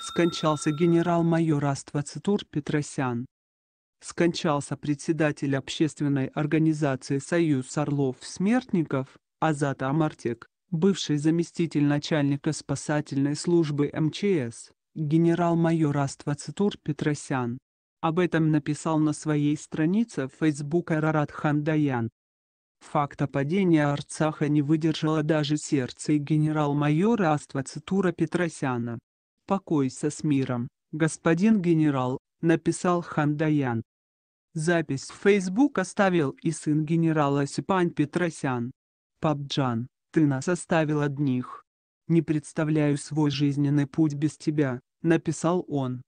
Скончался генерал-майор Аствацитур Петросян. Скончался председатель общественной организации «Союз Орлов-Смертников» Азат Амартек, бывший заместитель начальника спасательной службы МЧС, генерал-майор Аствацитур Петросян. Об этом написал на своей странице в Facebook Арарат Хандаян. Факта падения Арцаха не выдержало даже сердце генерал-майора Аствацитура Петросяна. «Покойся с миром, господин генерал», написал Хандаян. Запись в Facebook оставил и сын генерала Сипань Петросян. «Папджан, ты нас оставил одних. Не представляю свой жизненный путь без тебя», написал он.